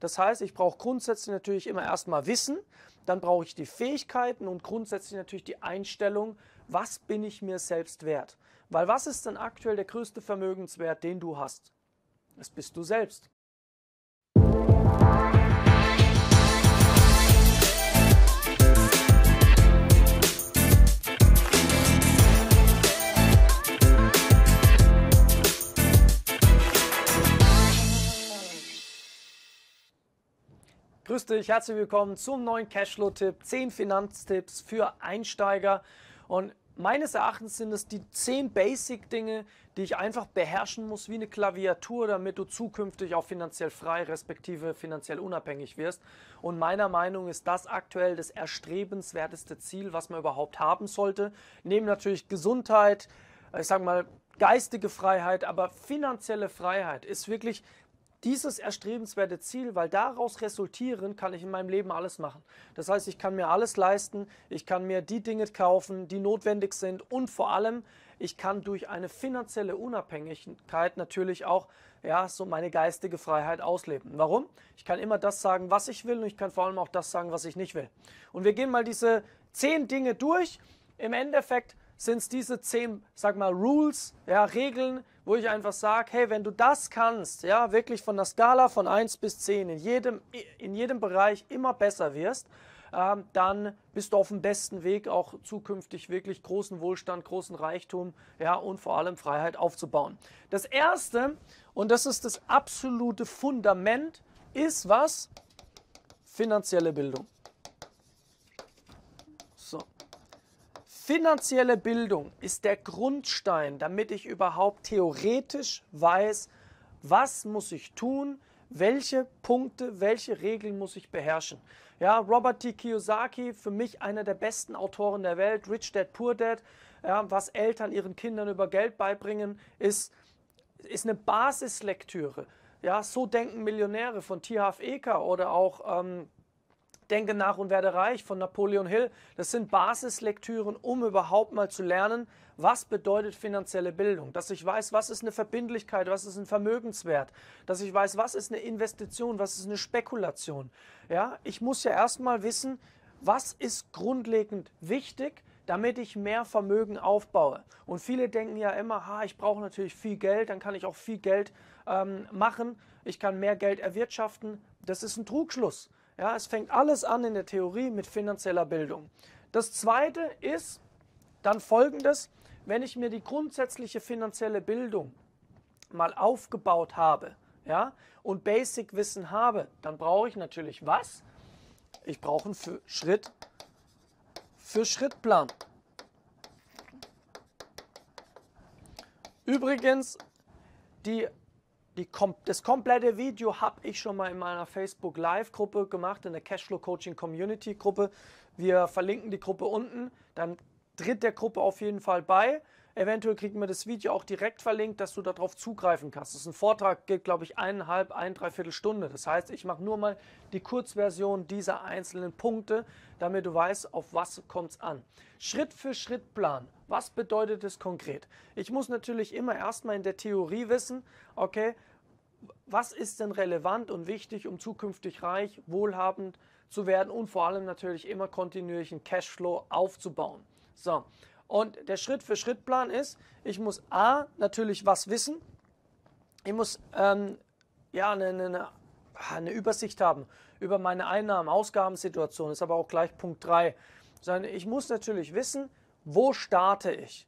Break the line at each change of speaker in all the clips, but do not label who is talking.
Das heißt, ich brauche grundsätzlich natürlich immer erstmal Wissen, dann brauche ich die Fähigkeiten und grundsätzlich natürlich die Einstellung, was bin ich mir selbst wert? Weil was ist denn aktuell der größte Vermögenswert, den du hast? Das bist du selbst. Grüß dich, herzlich willkommen zum neuen Cashflow-Tipp. 10 Finanztipps für Einsteiger. Und meines Erachtens sind es die 10 Basic-Dinge, die ich einfach beherrschen muss wie eine Klaviatur, damit du zukünftig auch finanziell frei, respektive finanziell unabhängig wirst. Und meiner Meinung nach ist das aktuell das erstrebenswerteste Ziel, was man überhaupt haben sollte. Neben natürlich Gesundheit, ich sag mal, geistige Freiheit, aber finanzielle Freiheit ist wirklich dieses erstrebenswerte Ziel, weil daraus resultieren kann ich in meinem Leben alles machen. Das heißt, ich kann mir alles leisten, ich kann mir die Dinge kaufen, die notwendig sind und vor allem, ich kann durch eine finanzielle Unabhängigkeit natürlich auch ja, so meine geistige Freiheit ausleben. Warum? Ich kann immer das sagen, was ich will und ich kann vor allem auch das sagen, was ich nicht will. Und wir gehen mal diese zehn Dinge durch. Im Endeffekt sind es diese zehn, sag mal, Rules, ja, Regeln, wo ich einfach sage, hey, wenn du das kannst, ja, wirklich von der Skala von 1 bis 10 in jedem, in jedem Bereich immer besser wirst, ähm, dann bist du auf dem besten Weg, auch zukünftig wirklich großen Wohlstand, großen Reichtum ja, und vor allem Freiheit aufzubauen. Das Erste, und das ist das absolute Fundament, ist was? Finanzielle Bildung. Finanzielle Bildung ist der Grundstein, damit ich überhaupt theoretisch weiß, was muss ich tun, welche Punkte, welche Regeln muss ich beherrschen. Ja, Robert T. Kiyosaki, für mich einer der besten Autoren der Welt, Rich Dad Poor Dad, ja, was Eltern ihren Kindern über Geld beibringen, ist, ist eine Basislektüre. Ja, so denken Millionäre von T. Half Eker oder auch ähm, Denke nach und werde reich von Napoleon Hill. Das sind Basislektüren, um überhaupt mal zu lernen, was bedeutet finanzielle Bildung. Dass ich weiß, was ist eine Verbindlichkeit, was ist ein Vermögenswert. Dass ich weiß, was ist eine Investition, was ist eine Spekulation. Ja, ich muss ja erstmal wissen, was ist grundlegend wichtig, damit ich mehr Vermögen aufbaue. Und viele denken ja immer, ha, ich brauche natürlich viel Geld, dann kann ich auch viel Geld ähm, machen, ich kann mehr Geld erwirtschaften. Das ist ein Trugschluss. Ja, es fängt alles an in der Theorie mit finanzieller Bildung. Das zweite ist dann folgendes, wenn ich mir die grundsätzliche finanzielle Bildung mal aufgebaut habe, ja, und Basic Wissen habe, dann brauche ich natürlich was? Ich brauche einen Schritt für Schrittplan. Übrigens, die die, das komplette Video habe ich schon mal in meiner Facebook Live-Gruppe gemacht, in der Cashflow Coaching Community Gruppe. Wir verlinken die Gruppe unten, dann tritt der Gruppe auf jeden Fall bei. Eventuell kriegen wir das Video auch direkt verlinkt, dass du darauf zugreifen kannst. Das ist ein Vortrag, geht glaube ich eineinhalb, ein, dreiviertel Stunde. Das heißt, ich mache nur mal die Kurzversion dieser einzelnen Punkte, damit du weißt, auf was kommt es an. Schritt für Schritt Plan. Was bedeutet es konkret? Ich muss natürlich immer erstmal in der Theorie wissen, okay, was ist denn relevant und wichtig, um zukünftig reich, wohlhabend zu werden und vor allem natürlich immer kontinuierlichen Cashflow aufzubauen. So, und der Schritt-für-Schritt-Plan ist, ich muss A, natürlich was wissen. Ich muss ähm, ja, eine, eine, eine, ah, Übersicht haben über meine Einnahmen, Ausgabensituation, ist aber auch gleich Punkt 3. Ich muss natürlich wissen, wo starte ich?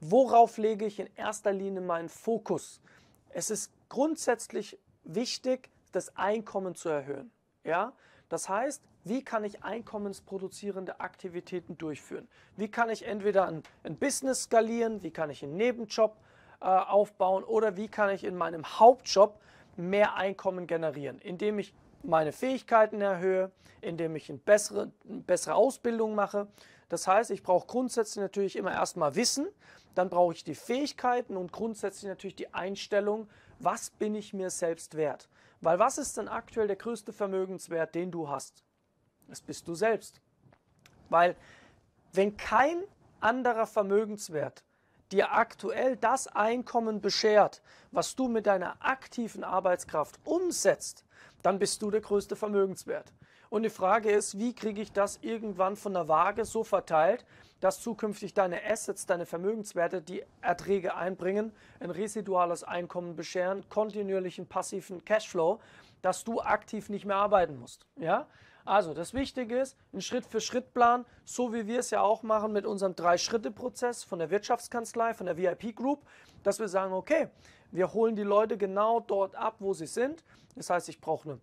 Worauf lege ich in erster Linie meinen Fokus? Es ist grundsätzlich wichtig, das Einkommen zu erhöhen. Ja? Das heißt, wie kann ich einkommensproduzierende Aktivitäten durchführen? Wie kann ich entweder ein, ein Business skalieren, wie kann ich einen Nebenjob äh, aufbauen oder wie kann ich in meinem Hauptjob mehr Einkommen generieren, indem ich meine Fähigkeiten erhöhe, indem ich eine bessere, eine bessere Ausbildung mache. Das heißt, ich brauche grundsätzlich natürlich immer erstmal Wissen, dann brauche ich die Fähigkeiten und grundsätzlich natürlich die Einstellung, was bin ich mir selbst wert. Weil was ist denn aktuell der größte Vermögenswert, den du hast? Das bist du selbst. Weil wenn kein anderer Vermögenswert dir aktuell das Einkommen beschert, was du mit deiner aktiven Arbeitskraft umsetzt, dann bist du der größte Vermögenswert. Und die Frage ist, wie kriege ich das irgendwann von der Waage so verteilt, dass zukünftig deine Assets, deine Vermögenswerte, die Erträge einbringen, ein residuales Einkommen bescheren, kontinuierlichen passiven Cashflow, dass du aktiv nicht mehr arbeiten musst. Ja? Also das Wichtige ist, ein Schritt-für-Schritt-Plan, so wie wir es ja auch machen mit unserem Drei-Schritte-Prozess von der Wirtschaftskanzlei, von der VIP Group, dass wir sagen, okay, wir holen die Leute genau dort ab, wo sie sind. Das heißt, ich brauche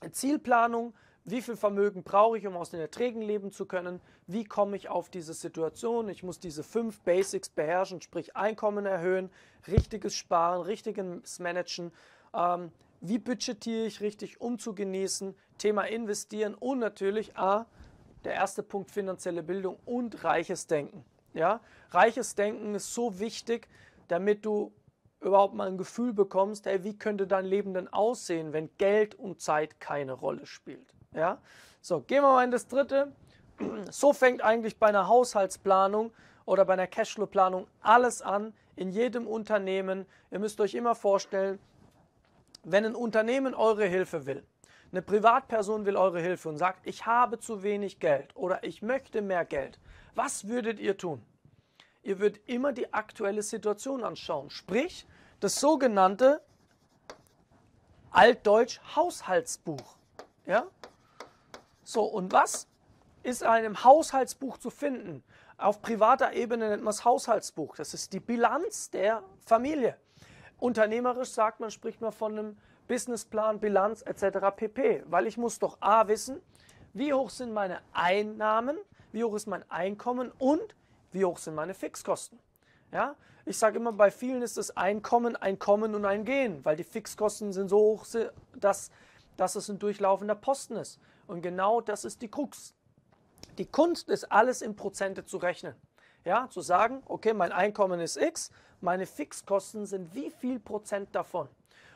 eine Zielplanung, wie viel Vermögen brauche ich, um aus den Erträgen leben zu können, wie komme ich auf diese Situation, ich muss diese fünf Basics beherrschen, sprich Einkommen erhöhen, richtiges Sparen, richtiges Managen, ähm, wie budgetiere ich richtig, um zu genießen, Thema investieren und natürlich A, der erste Punkt finanzielle Bildung und reiches Denken. Ja, reiches Denken ist so wichtig, damit du überhaupt mal ein Gefühl bekommst, hey, wie könnte dein Leben denn aussehen, wenn Geld und Zeit keine Rolle spielt. Ja? So, gehen wir mal in das dritte. So fängt eigentlich bei einer Haushaltsplanung oder bei einer Cashflow-Planung alles an, in jedem Unternehmen. Ihr müsst euch immer vorstellen, wenn ein Unternehmen eure Hilfe will, eine Privatperson will eure Hilfe und sagt, ich habe zu wenig Geld oder ich möchte mehr Geld, was würdet ihr tun? Ihr würdet immer die aktuelle Situation anschauen, sprich das sogenannte Altdeutsch Haushaltsbuch. Ja? So, und was ist in einem Haushaltsbuch zu finden? Auf privater Ebene nennt man es Haushaltsbuch. Das ist die Bilanz der Familie. Unternehmerisch sagt man, spricht man von einem Businessplan, Bilanz etc. pp. Weil ich muss doch A wissen, wie hoch sind meine Einnahmen, wie hoch ist mein Einkommen und wie hoch sind meine Fixkosten. Ja? Ich sage immer, bei vielen ist das Einkommen ein Kommen und ein Gehen, weil die Fixkosten sind so hoch, dass, dass es ein durchlaufender Posten ist. Und genau das ist die Krux. Die Kunst ist, alles in Prozente zu rechnen. Ja, zu sagen, okay, mein Einkommen ist X, meine Fixkosten sind wie viel Prozent davon?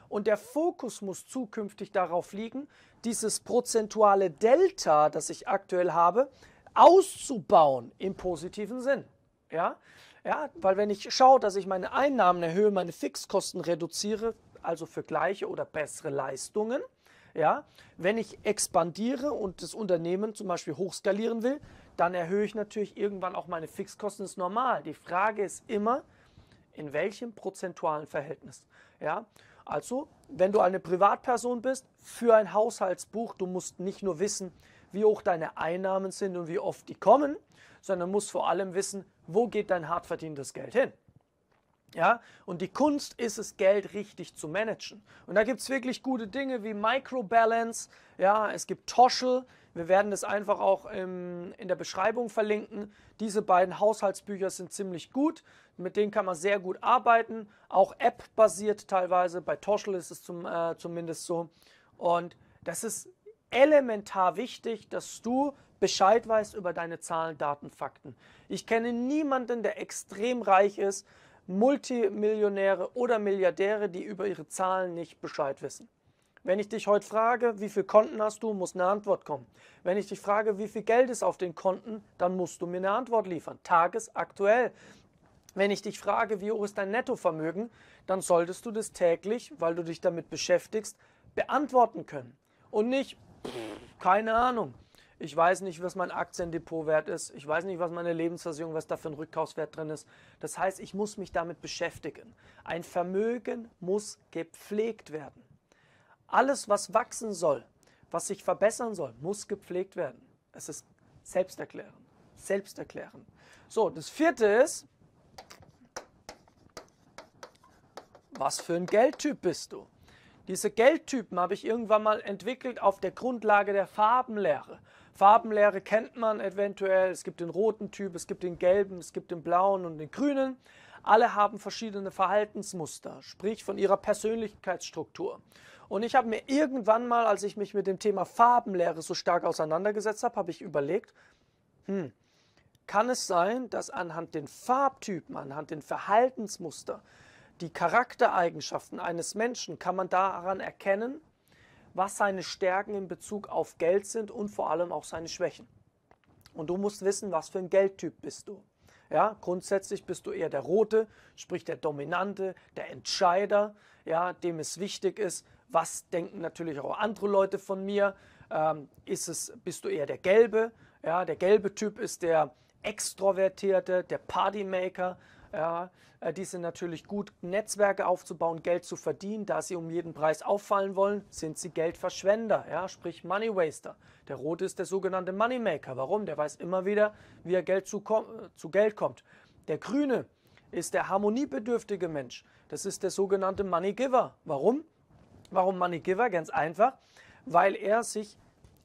Und der Fokus muss zukünftig darauf liegen, dieses prozentuale Delta, das ich aktuell habe, auszubauen im positiven Sinn. Ja? Ja, weil wenn ich schaue, dass ich meine Einnahmen erhöhe, meine Fixkosten reduziere, also für gleiche oder bessere Leistungen, ja, wenn ich expandiere und das Unternehmen zum Beispiel hochskalieren will, dann erhöhe ich natürlich irgendwann auch meine Fixkosten, das ist normal. Die Frage ist immer, in welchem prozentualen Verhältnis. Ja? Also, wenn du eine Privatperson bist, für ein Haushaltsbuch, du musst nicht nur wissen, wie hoch deine Einnahmen sind und wie oft die kommen, sondern musst vor allem wissen, wo geht dein hart verdientes Geld hin. Ja, und die Kunst ist es, Geld richtig zu managen. Und da gibt es wirklich gute Dinge wie Microbalance, ja, es gibt Toschel, wir werden es einfach auch im, ähm, in der Beschreibung verlinken. Diese beiden Haushaltsbücher sind ziemlich gut. Mit denen kann man sehr gut arbeiten. Auch App-basiert teilweise. Bei Toschel ist es zum, äh, zumindest so. Und das ist elementar wichtig, dass du Bescheid weißt über deine Zahlen, Daten, Fakten. Ich kenne niemanden, der extrem reich ist, Multimillionäre oder Milliardäre, die über ihre Zahlen nicht Bescheid wissen. Wenn ich dich heute frage, wie viele Konten hast du, muss eine Antwort kommen. Wenn ich dich frage, wie viel Geld ist auf den Konten, dann musst du mir eine Antwort liefern. Tagesaktuell. Wenn ich dich frage, wie hoch ist dein Nettovermögen, dann solltest du das täglich, weil du dich damit beschäftigst, beantworten können. Und nicht, keine Ahnung. Ich weiß nicht, was mein Aktiendepot wert ist. Ich weiß nicht, was meine Lebensversicherung, was da für ein Rückkaufswert drin ist. Das heißt, ich muss mich damit beschäftigen. Ein Vermögen muss gepflegt werden. Alles, was wachsen soll, was sich verbessern soll, muss gepflegt werden. Es ist selbsterklärend. Selbsterklärend. So, das vierte ist, was für ein Geldtyp bist du? Diese Geldtypen habe ich irgendwann mal entwickelt auf der Grundlage der Farbenlehre. Farbenlehre kennt man eventuell. Es gibt den roten Typ, es gibt den gelben, es gibt den blauen und den grünen. Alle haben verschiedene Verhaltensmuster, sprich von ihrer Persönlichkeitsstruktur. Und ich habe mir irgendwann mal, als ich mich mit dem Thema Farbenlehre so stark auseinandergesetzt habe, habe ich überlegt, hm, kann es sein, dass anhand den Farbtypen, anhand den Verhaltensmuster, die Charaktereigenschaften eines Menschen, kann man daran erkennen, was seine Stärken in Bezug auf Geld sind und vor allem auch seine Schwächen. Und du musst wissen, was für ein Geldtyp bist du. Ja, grundsätzlich bist du eher der Rote, sprich der Dominante, der Entscheider, ja, dem es wichtig ist, was denken natürlich auch andere Leute von mir. Ähm, ist es, bist du eher der Gelbe? Ja, der gelbe Typ ist der Extrovertierte, der Partymaker. Ja, äh, die sind natürlich gut, Netzwerke aufzubauen, Geld zu verdienen. Da sie um jeden Preis auffallen wollen, sind sie Geldverschwender, ja, sprich Money Waster. Der Rote ist der sogenannte Moneymaker. Warum? Der weiß immer wieder, wie er Geld zu, zu Geld kommt. Der Grüne ist der harmoniebedürftige Mensch. Das ist der sogenannte Money Giver. Warum? Warum Money Giver? Ganz einfach, weil er sich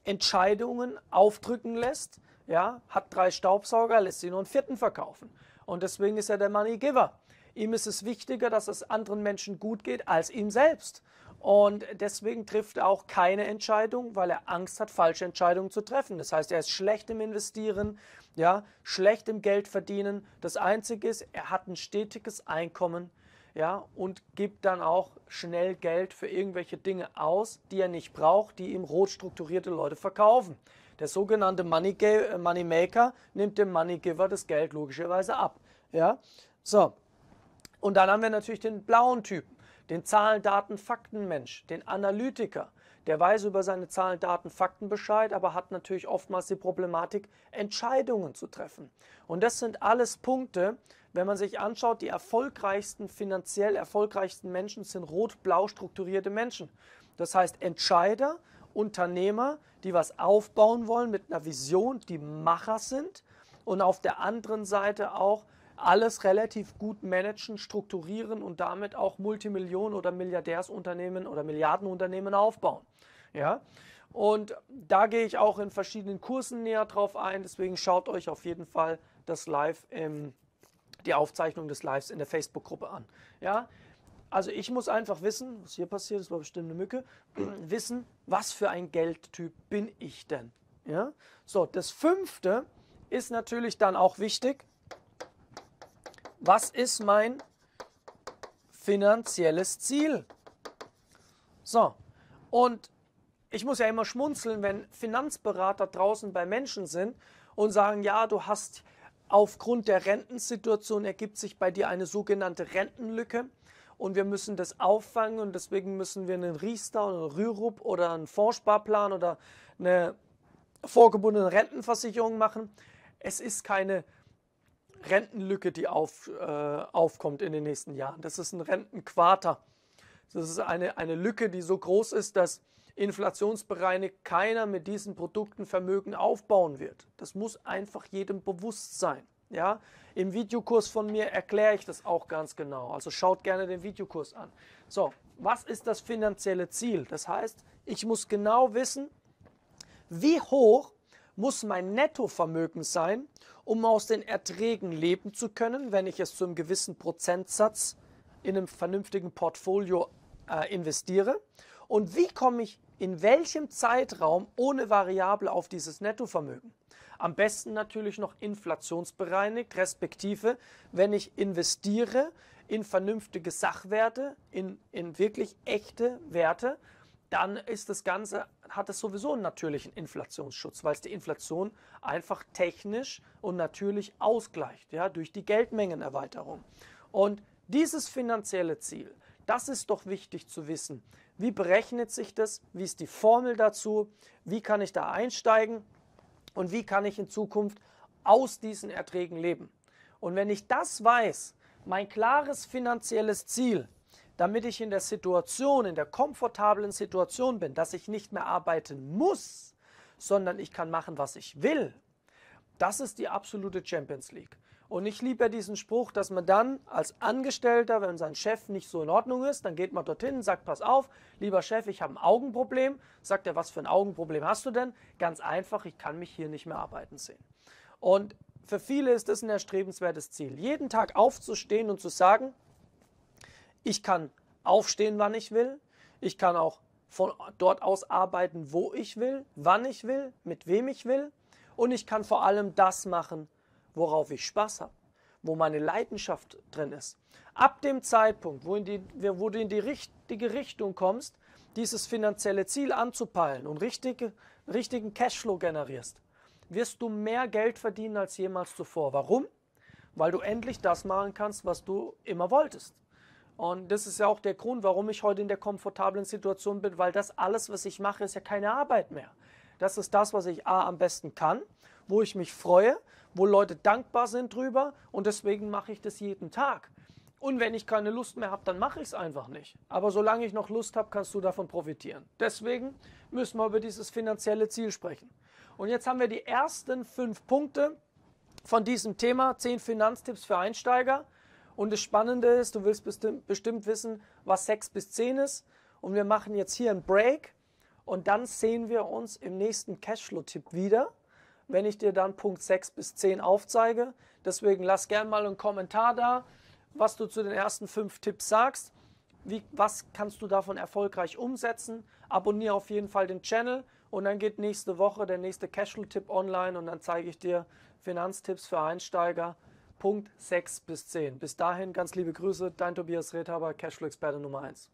Entscheidungen aufdrücken lässt. Ja, hat drei Staubsauger, lässt sie nur einen vierten verkaufen. Und deswegen ist er der Money Giver. Ihm ist es wichtiger, dass es anderen Menschen gut geht, als ihm selbst. Und deswegen trifft er auch keine Entscheidung, weil er Angst hat, falsche Entscheidungen zu treffen. Das heißt, er ist schlecht im Investieren, ja, schlecht im Geld verdienen. Das Einzige ist, er hat ein stetiges Einkommen ja, und gibt dann auch schnell Geld für irgendwelche Dinge aus, die er nicht braucht, die ihm rot strukturierte Leute verkaufen. Der sogenannte Money, äh, Money nimmt dem Money Giver das Geld logischerweise ab. Ja? So. Und dann haben wir natürlich den blauen Typen, den Zahlen, Daten, Fakten Mensch, den Analytiker. Der weiß über seine Zahlen, Daten, Fakten Bescheid, aber hat natürlich oftmals die Problematik, Entscheidungen zu treffen. Und das sind alles Punkte, wenn man sich anschaut, die erfolgreichsten, finanziell erfolgreichsten Menschen sind rot-blau strukturierte Menschen. Das heißt Entscheider, Unternehmer, die was aufbauen wollen mit einer Vision, die Macher sind und auf der anderen Seite auch alles relativ gut managen, strukturieren und damit auch Multimillionen- oder Milliardärsunternehmen oder Milliardenunternehmen aufbauen. Ja? Und da gehe ich auch in verschiedenen Kursen näher drauf ein, deswegen schaut euch auf jeden Fall das live im die Aufzeichnung des Lives in der Facebook-Gruppe an. Ja? Also ich muss einfach wissen, was hier passiert, das war bestimmt eine Mücke, wissen, was für ein Geldtyp bin ich denn. Ja? So, das fünfte ist natürlich dann auch wichtig. Was ist mein finanzielles Ziel? So, und ich muss ja immer schmunzeln, wenn Finanzberater draußen bei Menschen sind und sagen, ja, du hast Aufgrund der Rentensituation ergibt sich bei dir eine sogenannte Rentenlücke und wir müssen das auffangen und deswegen müssen wir einen Riester oder einen Rürup oder einen Fondssparplan oder eine vorgebundene Rentenversicherung machen. Es ist keine Rentenlücke, die auf, äh, aufkommt in den nächsten Jahren. Das ist ein Rentenquater. Das ist eine, eine Lücke, die so groß ist, dass inflationsbereinigt keiner mit diesen Produkten Vermögen aufbauen wird. Das muss einfach jedem bewusst sein. Ja? Im Videokurs von mir erkläre ich das auch ganz genau. Also schaut gerne den Videokurs an. So, was ist das finanzielle Ziel? Das heißt, ich muss genau wissen, wie hoch muss mein Nettovermögen sein, um aus den Erträgen leben zu können, wenn ich es zu einem gewissen Prozentsatz in einem vernünftigen Portfolio äh, investiere. Und wie komme ich in welchem Zeitraum ohne Variable auf dieses Nettovermögen. Am besten natürlich noch inflationsbereinigt, respektive wenn ich investiere in vernünftige Sachwerte, in, in wirklich echte Werte, dann ist das Ganze, hat es sowieso einen natürlichen Inflationsschutz, weil es die Inflation einfach technisch und natürlich ausgleicht, ja, durch die Geldmengenerweiterung. Und dieses finanzielle Ziel das ist doch wichtig zu wissen. Wie berechnet sich das? Wie ist die Formel dazu? Wie kann ich da einsteigen? Und wie kann ich in Zukunft aus diesen Erträgen leben? Und wenn ich das weiß, mein klares finanzielles Ziel, damit ich in der Situation, in der komfortablen Situation bin, dass ich nicht mehr arbeiten muss, sondern ich kann machen, was ich will, das ist die absolute Champions League. Und ich liebe ja diesen Spruch, dass man dann als Angestellter, wenn sein Chef nicht so in Ordnung ist, dann geht man dorthin, und sagt, pass auf, lieber Chef, ich habe ein Augenproblem. Sagt er, was für ein Augenproblem hast du denn? Ganz einfach, ich kann mich hier nicht mehr arbeiten sehen. Und für viele ist das ein erstrebenswertes Ziel, jeden Tag aufzustehen und zu sagen, ich kann aufstehen, wann ich will. Ich kann auch von dort aus arbeiten, wo ich will, wann ich will, mit wem ich will. Und ich kann vor allem das machen, worauf ich Spaß habe, wo meine Leidenschaft drin ist. Ab dem Zeitpunkt, wo, die, wo du in die richtige Richtung kommst, dieses finanzielle Ziel anzupeilen und richtige, richtigen Cashflow generierst, wirst du mehr Geld verdienen als jemals zuvor. Warum? Weil du endlich das machen kannst, was du immer wolltest. Und das ist ja auch der Grund, warum ich heute in der komfortablen Situation bin, weil das alles, was ich mache, ist ja keine Arbeit mehr. Das ist das, was ich A am besten kann, wo ich mich freue wo Leute dankbar sind drüber und deswegen mache ich das jeden Tag. Und wenn ich keine Lust mehr habe, dann mache ich es einfach nicht. Aber solange ich noch Lust habe, kannst du davon profitieren. Deswegen müssen wir über dieses finanzielle Ziel sprechen. Und jetzt haben wir die ersten fünf Punkte von diesem Thema, zehn Finanztipps für Einsteiger. Und das Spannende ist, du willst bestimmt wissen, was sechs bis zehn ist. Und wir machen jetzt hier einen Break und dann sehen wir uns im nächsten Cashflow-Tipp wieder wenn ich dir dann Punkt 6 bis 10 aufzeige. Deswegen lass gerne mal einen Kommentar da, was du zu den ersten fünf Tipps sagst. Wie, was kannst du davon erfolgreich umsetzen? Abonniere auf jeden Fall den Channel und dann geht nächste Woche der nächste Cashflow-Tipp online und dann zeige ich dir Finanztipps für Einsteiger, Punkt 6 bis 10. Bis dahin ganz liebe Grüße, dein Tobias Redhaber, Cashflow-Experte Nummer 1.